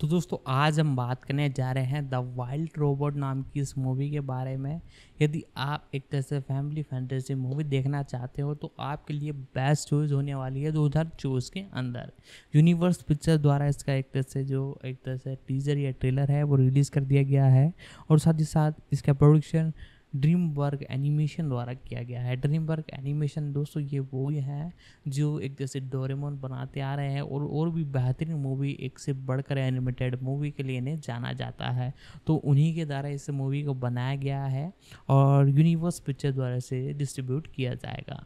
तो दोस्तों आज हम बात करने जा रहे हैं द वाइल्ड रोबोट नाम की इस मूवी के बारे में यदि आप एक तरह से फैमिली फैंटेसी मूवी देखना चाहते हो तो आपके लिए बेस्ट चॉइस होने वाली है दो हज़ार चौबीस के अंदर यूनिवर्स पिक्चर द्वारा इसका एक तरह से जो एक तरह से टीजर या ट्रेलर है वो रिलीज़ कर दिया गया है और साथ ही साथ इसका प्रोडक्शन ड्रीम वर्क एनिमेशन द्वारा किया गया है ड्रीम वर्क एनिमेशन दोस्तों ये वो है जो एक जैसे डोरेमोन बनाते आ रहे हैं और और भी बेहतरीन मूवी एक से बढ़कर एनिमेटेड मूवी के लिए इन्हें जाना जाता है तो उन्हीं के द्वारा इस मूवी को बनाया गया है और यूनिवर्स पिक्चर द्वारा इसे डिस्ट्रीब्यूट किया जाएगा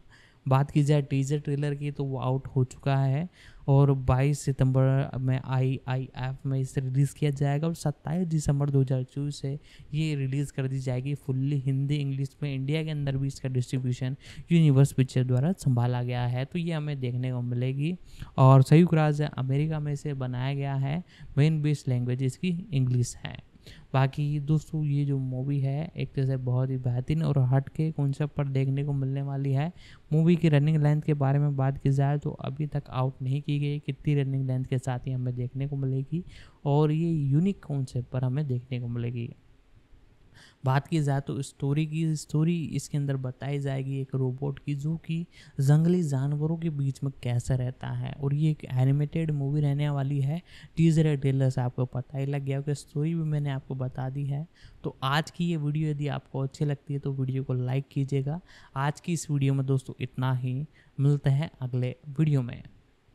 बात की जाए टीजर ट्रेलर की तो वो आउट हो चुका है और 22 सितंबर में आई आई एफ में इसे रिलीज़ किया जाएगा और 27 दिसंबर 2024 से ये रिलीज़ कर दी जाएगी फुल्ली हिंदी इंग्लिश में इंडिया के अंदर भी इसका डिस्ट्रीब्यूशन यूनिवर्स पिक्चर द्वारा संभाला गया है तो ये हमें देखने को मिलेगी और संयुक्त राज्य अमेरिका में इसे बनाया गया है मेन बेस्ट लैंग्वेज इसकी इंग्लिश है बाकी दोस्तों ये जो मूवी है एक तरह से बहुत ही बेहतरीन और हट के कॉन्सेप्ट पर देखने को मिलने वाली है मूवी की रनिंग लेंथ के बारे में बात की जाए तो अभी तक आउट नहीं की गई कितनी रनिंग लेंथ के साथ ही हमें देखने को मिलेगी और ये यूनिक कॉन्सेप्ट पर हमें देखने को मिलेगी बात की जाए तो स्टोरी की स्टोरी इसके अंदर बताई जाएगी एक रोबोट की जो कि जंगली जानवरों के बीच में कैसे रहता है और ये एक एनिमेटेड मूवी रहने वाली है टीजर ट्रेलर से आपको पता ही लग गया कि स्टोरी भी मैंने आपको बता दी है तो आज की ये वीडियो यदि आपको अच्छी लगती है तो वीडियो को लाइक कीजिएगा आज की इस वीडियो में दोस्तों इतना ही मिलते हैं अगले वीडियो में